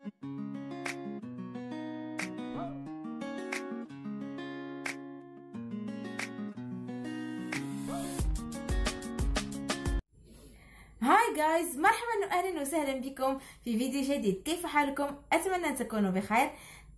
هاي جايز مرحبا واهلا وسهلا بكم في فيديو جديد كيف حالكم اتمنى ان تكونوا بخير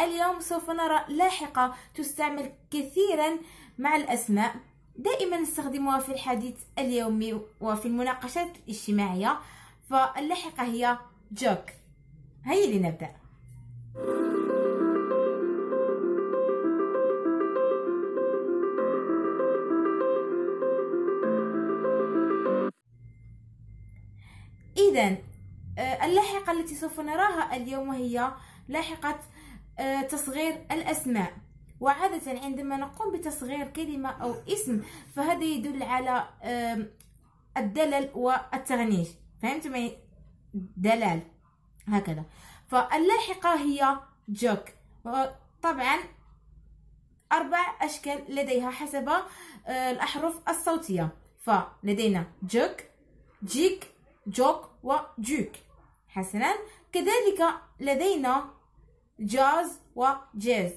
اليوم سوف نرى لاحقه تستعمل كثيرا مع الاسماء دائما نستخدمها في الحديث اليومي وفي المناقشات الاجتماعيه فاللاحقه هي جوك هيا لنبدأ إذا آه، اللاحقة التي سوف نراها اليوم هي لاحقة آه، تصغير الأسماء وعادة عندما نقوم بتصغير كلمة أو اسم فهذا يدل على الدلل والتغنيش فهمتم دلال هكذا فاللاحقة هي جوك طبعا أربع أشكال لديها حسب آه، الأحرف الصوتية فلدينا جوك جيك جوك وجوك حسنا كذلك لدينا جاز وجاز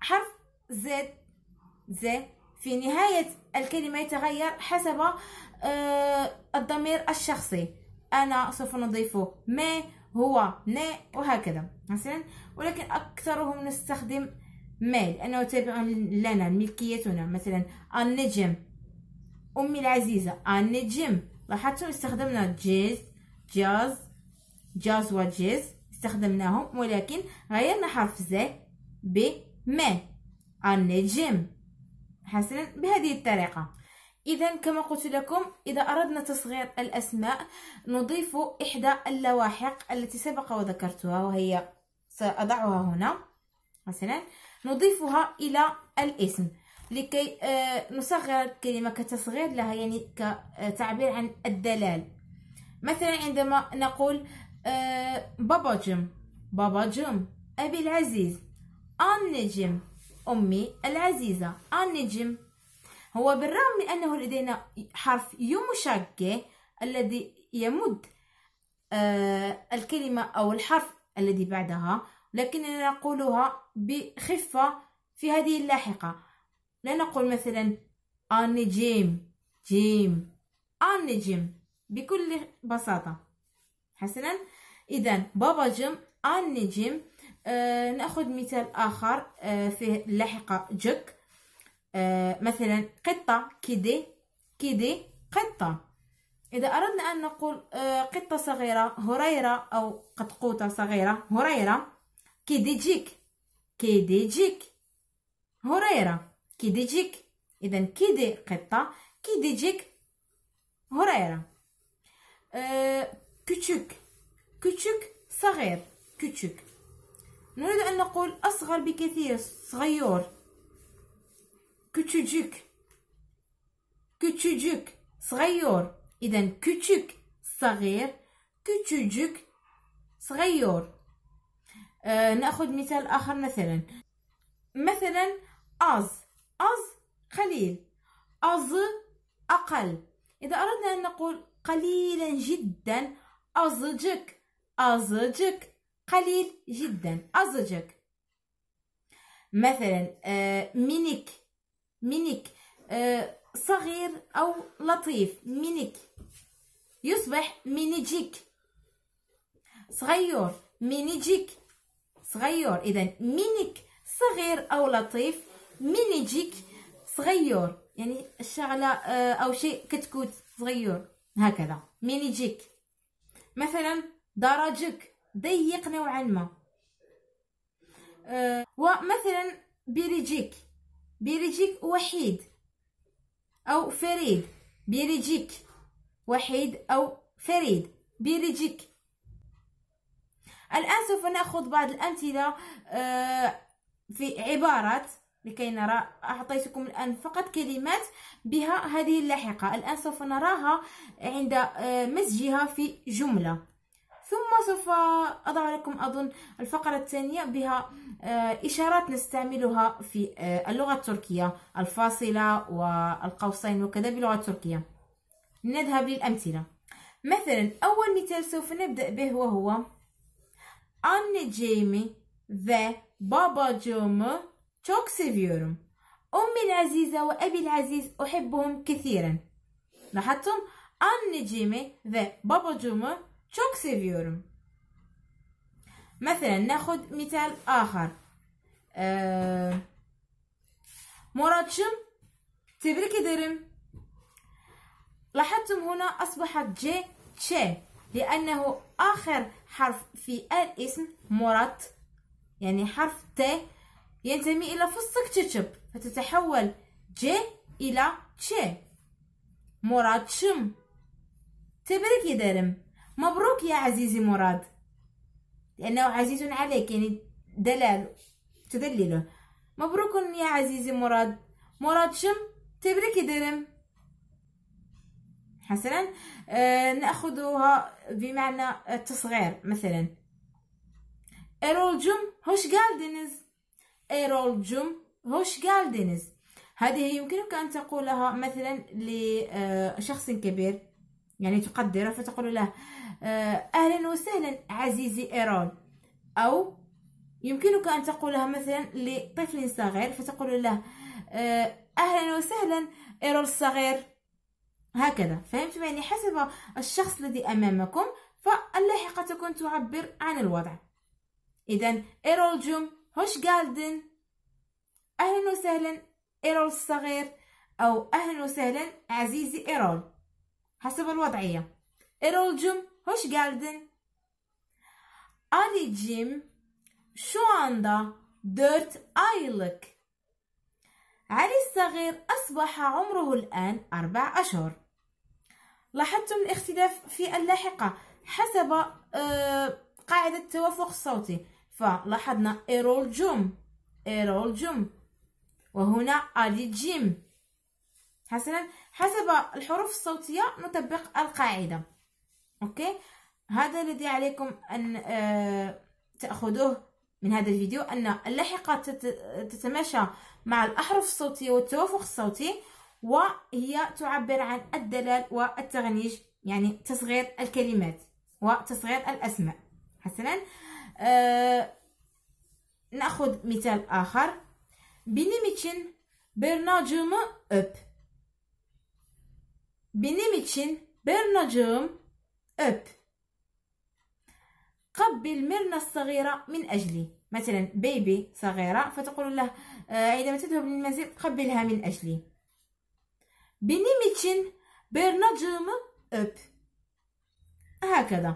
حرف زد ز في نهاية الكلمة يتغير حسب آه، الضمير الشخصي انا سوف نضيفه ما هو ن وهكذا مثلا ولكن اكثرهم نستخدم ما لانه تابع لنا ملكيتنا مثلا النجم امي العزيزه النجم لاحظتوا استخدمنا جيز جاز جاز وجيز استخدمناهم ولكن غيرنا حرف ز ما النجم حسنا بهذه الطريقه اذا كما قلت لكم اذا اردنا تصغير الاسماء نضيف احدى اللواحق التي سبق وذكرتها وهي ساضعها هنا مثلا نضيفها الى الاسم لكي آه، نصغر الكلمه كتصغير لها يعني كتعبير عن الدلال مثلا عندما نقول آه، بابا جم بابا جم ابي العزيز النجم امي العزيزه النجم هو بالرغم من أنه لدينا حرف يو الذي يمد آه الكلمة أو الحرف الذي بعدها لكننا نقولها بخفة في هذه اللاحقة لا نقول مثلا النجيم جيم جيم بكل بساطة حسنا إذا بابا جم جيم آه نأخذ مثال آخر آه فيه اللاحقة جك آه، مثلا قطة كيدي كيدي قطة إذا أردنا أن نقول آه، قطة صغيرة هريرة أو قطقوطة صغيرة هريرة كيدي جيك كيدي جيك هريرة كيدي جيك إذا كيدي قطة كيدي جيك هريرة آه، كوتشوك كتشك صغير كتشك نريد أن نقول أصغر بكثير صغير küçücük küçücük صغير اذا كوتشوك صغير küçücük صغير آه ناخذ مثال اخر مثلا مثلا از از قليل از اقل اذا اردنا ان نقول قليلا جدا ازجك ازجك قليل جدا ازجك مثلا آه, مينيك مينيك آه، صغير أو لطيف مينيك يصبح مينيجيك صغير مينيجيك صغير إذا مينيك صغير أو لطيف مينيجيك صغير يعني الشغلة آه، أو شيء كتكوت صغير هكذا مينيجيك مثلا درجك ضيق نوعا ما آه، ومثلا بيريجيك بيريجيك وحيد أو فريد بيريجيك وحيد أو فريد بيريجيك الآن سوف نأخذ بعض الأمثلة آه، في عبارات لكي نرى أعطيتكم الآن فقط كلمات بها هذه اللاحقة الآن سوف نراها عند آه، مزجها في جملة ثم سوف أضع لكم أظن الفقرة الثانية بها آه، إشارات نستعملها في آه، اللغة التركية الفاصلة والقوسين وكذا بلغة تركية نذهب للأمثلة مثلا أول مثال سوف نبدأ به وهو ذا بابا جوم çok seviyorum. أمي العزيزة وأبي العزيز أحبهم كثيرا. لاحظتم ذا بابا babacığımı Çok seviyorum. مثلا ناخد مثال آخر ee, مراتشم تبريك درم لاحظتم هنا أصبحت جي تشي لأنه آخر حرف في الاسم مرات يعني حرف ت ينتمي إلى فستق تشب فتتحول جي إلى تش مراتشم تبريك درم مبروك يا عزيزي مراد لأنه عزيز عليك يعني دلال تدلله مبروك يا عزيزي مراد مراد شم تبرك درم حسنا آه نأخذها بمعنى التصغير مثلا ايرول جم هوش جالدينز ايرول جم هوش جالدينز هذه يمكنك أن تقولها مثلا لشخص كبير يعني تقدره فتقول له آه، اهلا وسهلا عزيزي ايرون او يمكنك ان تقولها مثلا لطفل صغير فتقول له آه، اهلا وسهلا ايرون الصغير هكذا فهمتم يعني حسب الشخص الذي امامكم فاللاحقه تكون تعبر عن الوضع اذا ايرول جوم هوش جالدن اهلا وسهلا ايرول الصغير او اهلا وسهلا عزيزي ايرول حسب الوضعية هوش hoş geldin. جيم شو عندا دورت آيلك علي الصغير أصبح عمره الآن أربع أشهر لاحظتم الاختلاف في اللاحقة حسب آه، قاعدة التوافق الصوتي فلاحظنا إيرول جوم إيرول جوم وهنا ألي جيم حسنا حسب الحروف الصوتية نطبق القاعدة أوكي هذا الذي عليكم أن آه، تأخذوه من هذا الفيديو أن اللاحقة تتماشى مع الأحرف الصوتية والتوافق الصوتي وهي تعبر عن الدلال والتغنيج يعني تصغير الكلمات وتصغير الأسماء حسنا آه، نأخذ مثال آخر بنيمتشن برناجوم أب benim için Berna'cığım öp. قبل مرنا الصغيرة من أجلي مثلا بيبي صغيرة فتقول له عندما تذهب للمنزل قبلها من أجلي benim için Berna'cığımı أب هكذا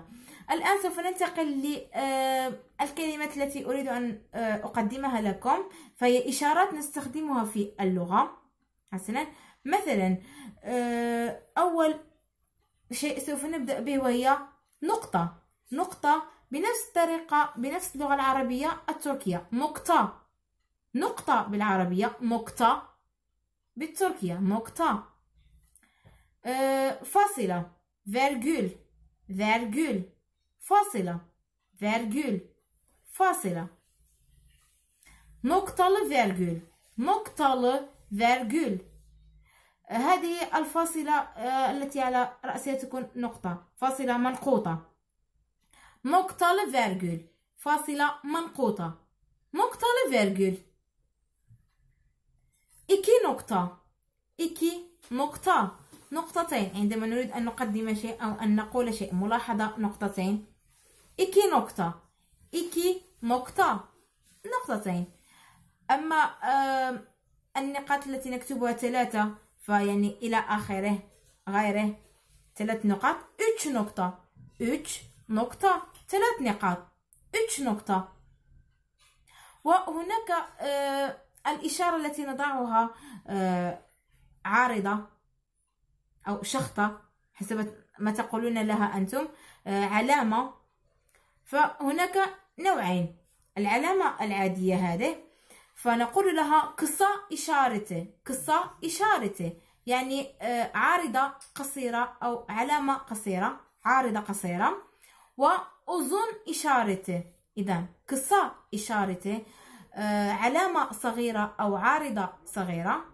الآن سوف ننتقل للكلمات التي أريد أن أقدمها لكم فهي إشارات نستخدمها في اللغة حسنا مثلا آه، اول شيء سوف نبدا به وهي نقطه نقطه بنفس الطريقه بنفس اللغه العربيه التركيه نقطه نقطه بالعربيه نقطه بالتركيه نقطه آه، فاصله فيرجول فيرجول فاصله فيرجول فاصله نقطة virgül نقطة virgül هذه الفاصلة آه، التي على رأسها تكون نقطة فاصلة منقوطة نقطة لفيرغول فاصلة منقوطة نقطة لفيرغول إكي نقطة إكي نقطة نقطتين عندما نريد أن نقدم شيء أو أن نقول شيء ملاحظة نقطتين إكي نقطة إكي نقطة نقطتين أما النقاط التي نكتبها ثلاثة فيعني الى اخره غيره ثلاث نقاط üç نقطه üç نقطه ثلاث نقاط üç نقطة وهناك آه الإشارة التي نضعها آه عارضة أو شخطة حسب ما تقولون لها أنتم آه علامة فهناك نوعين العلامة العادية هذه فنقول لها قصة إشارتي قصة إشارتي يعني آه، عارضة قصيرة أو علامة قصيرة عارضة قصيرة وأذن إشارتي إذا قصة إشارتي آه، علامة صغيرة أو عارضة صغيرة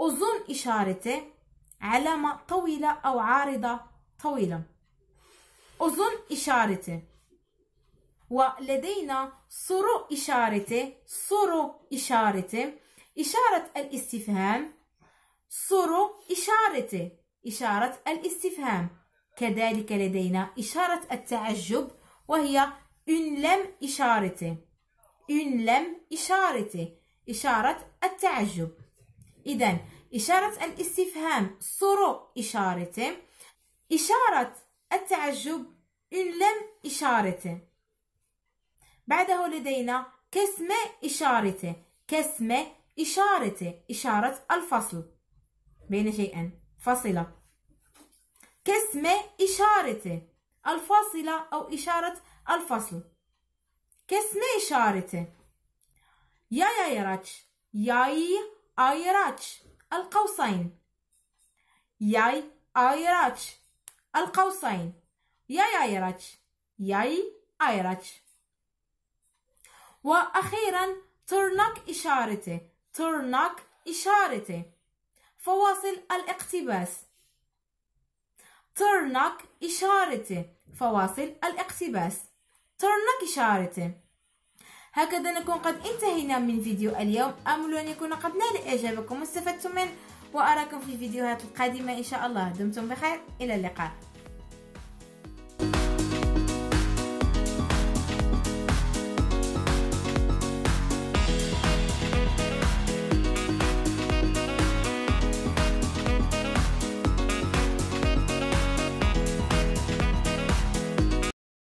أذن إشارتي علامة طويلة أو عارضة طويلة أذن إشارتي ولدينا صرو اشارته صرو اشارته إشارة الاستفهام صرو اشارته إشارة الاستفهام كذلك لدينا إشارة التعجب وهي une lame إشارة une lame إشارة إشارة التعجب إذا إشارة الاستفهام صرو اشارته إشارة التعجب une lame إشارة بعده لدينا كسمة إشارته كسمة إشارته إشارة الفصل بين شيئين فصلة كسمة إشارته الفاصلة أو إشارة الفصل كسمة إشارته يا يا يراج ياي آيراج القوسين ياي آيراج القوسين يا يا يراج ياي آيراج وأخيرا ترنك إشارتي ترنك إشارتي فواصل الاقتباس ترنك إشارتي فواصل الاقتباس ترنك إشارتي هكذا نكون قد انتهينا من فيديو اليوم آمل أن يكون قد نال إعجابكم واستفدتم منه وأراكم في الفيديوهات القادمة إن شاء الله دمتم بخير إلى اللقاء